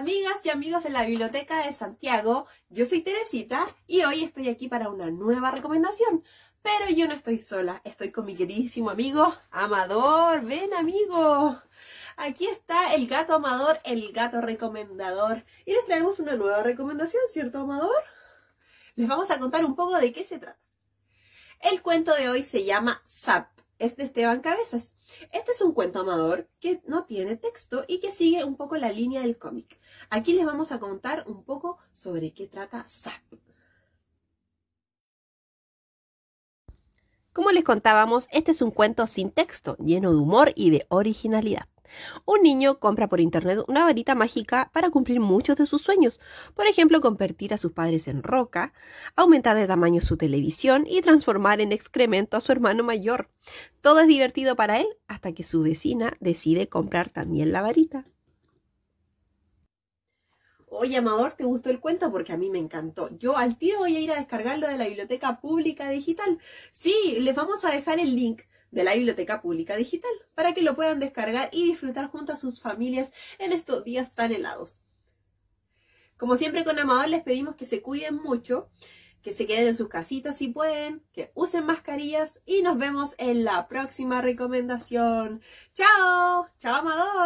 Amigas y amigos de la Biblioteca de Santiago, yo soy Teresita y hoy estoy aquí para una nueva recomendación. Pero yo no estoy sola, estoy con mi queridísimo amigo Amador. Ven amigo, aquí está el gato Amador, el gato recomendador. Y les traemos una nueva recomendación, ¿cierto Amador? Les vamos a contar un poco de qué se trata. El cuento de hoy se llama Sap es de Esteban Cabezas. Este es un cuento amador que no tiene texto y que sigue un poco la línea del cómic. Aquí les vamos a contar un poco sobre qué trata Zap. Como les contábamos, este es un cuento sin texto, lleno de humor y de originalidad. Un niño compra por internet una varita mágica para cumplir muchos de sus sueños, por ejemplo, convertir a sus padres en roca, aumentar de tamaño su televisión y transformar en excremento a su hermano mayor. Todo es divertido para él hasta que su vecina decide comprar también la varita. Oye, Amador, ¿te gustó el cuento? Porque a mí me encantó. Yo al tiro voy a ir a descargarlo de la biblioteca pública digital. Sí, les vamos a dejar el link de la Biblioteca Pública Digital para que lo puedan descargar y disfrutar junto a sus familias en estos días tan helados. Como siempre con Amador les pedimos que se cuiden mucho, que se queden en sus casitas si pueden, que usen mascarillas y nos vemos en la próxima recomendación. ¡Chao! ¡Chao Amador!